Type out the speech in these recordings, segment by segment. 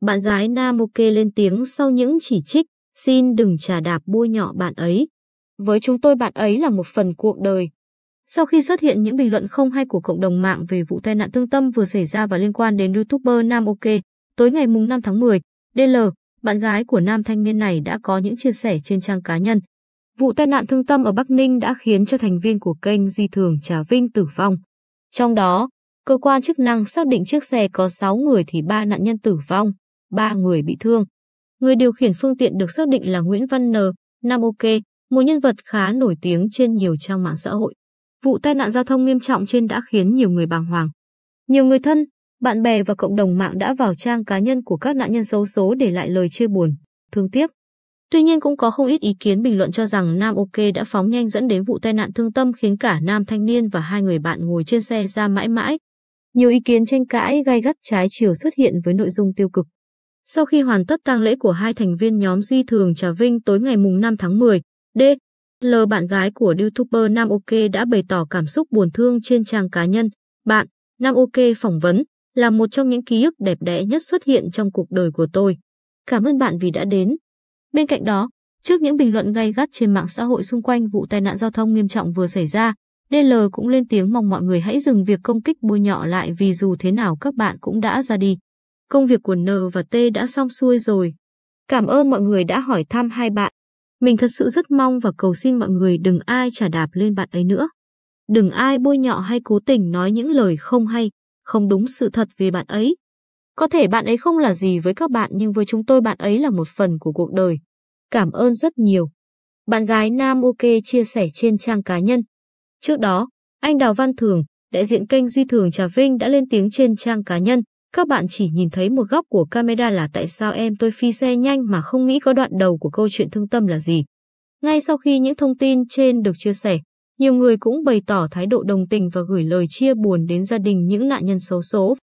Bạn gái Namoke lên tiếng sau những chỉ trích, xin đừng trà đạp bôi nhọ bạn ấy. Với chúng tôi bạn ấy là một phần cuộc đời. Sau khi xuất hiện những bình luận không hay của cộng đồng mạng về vụ tai nạn thương tâm vừa xảy ra và liên quan đến YouTuber Nam OK, tối ngày mùng 5 tháng 10, DL, bạn gái của nam thanh niên này đã có những chia sẻ trên trang cá nhân. Vụ tai nạn thương tâm ở Bắc Ninh đã khiến cho thành viên của kênh Duy Thường Trà Vinh tử vong. Trong đó, cơ quan chức năng xác định chiếc xe có 6 người thì 3 nạn nhân tử vong. 3 người bị thương. Người điều khiển phương tiện được xác định là Nguyễn Văn N, Nam OK, một nhân vật khá nổi tiếng trên nhiều trang mạng xã hội. Vụ tai nạn giao thông nghiêm trọng trên đã khiến nhiều người bàng hoàng. Nhiều người thân, bạn bè và cộng đồng mạng đã vào trang cá nhân của các nạn nhân xấu số để lại lời chia buồn, thương tiếc. Tuy nhiên cũng có không ít ý kiến bình luận cho rằng Nam OK đã phóng nhanh dẫn đến vụ tai nạn thương tâm khiến cả nam thanh niên và hai người bạn ngồi trên xe ra mãi mãi. Nhiều ý kiến tranh cãi gai gắt trái chiều xuất hiện với nội dung tiêu cực. Sau khi hoàn tất tang lễ của hai thành viên nhóm Duy Thường Trà Vinh tối ngày mùng 5 tháng 10, D. L bạn gái của YouTuber Nam OK đã bày tỏ cảm xúc buồn thương trên trang cá nhân. Bạn, Nam OK phỏng vấn, là một trong những ký ức đẹp đẽ nhất xuất hiện trong cuộc đời của tôi. Cảm ơn bạn vì đã đến. Bên cạnh đó, trước những bình luận gay gắt trên mạng xã hội xung quanh vụ tai nạn giao thông nghiêm trọng vừa xảy ra, DL cũng lên tiếng mong mọi người hãy dừng việc công kích bôi nhọ lại vì dù thế nào các bạn cũng đã ra đi công việc của N và T đã xong xuôi rồi. Cảm ơn mọi người đã hỏi thăm hai bạn. Mình thật sự rất mong và cầu xin mọi người đừng ai trả đạp lên bạn ấy nữa. Đừng ai bôi nhọ hay cố tình nói những lời không hay, không đúng sự thật về bạn ấy. Có thể bạn ấy không là gì với các bạn nhưng với chúng tôi bạn ấy là một phần của cuộc đời. Cảm ơn rất nhiều. Bạn gái Nam OK chia sẻ trên trang cá nhân. Trước đó, anh Đào Văn Thường, đại diện kênh Duy Thường Trà Vinh đã lên tiếng trên trang cá nhân. Các bạn chỉ nhìn thấy một góc của camera là tại sao em tôi phi xe nhanh mà không nghĩ có đoạn đầu của câu chuyện thương tâm là gì. Ngay sau khi những thông tin trên được chia sẻ, nhiều người cũng bày tỏ thái độ đồng tình và gửi lời chia buồn đến gia đình những nạn nhân xấu số.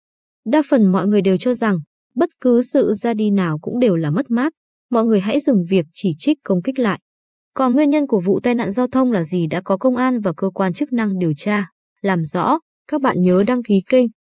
Đa phần mọi người đều cho rằng, bất cứ sự ra đi nào cũng đều là mất mát, mọi người hãy dừng việc chỉ trích công kích lại. Còn nguyên nhân của vụ tai nạn giao thông là gì đã có công an và cơ quan chức năng điều tra, làm rõ. Các bạn nhớ đăng ký kênh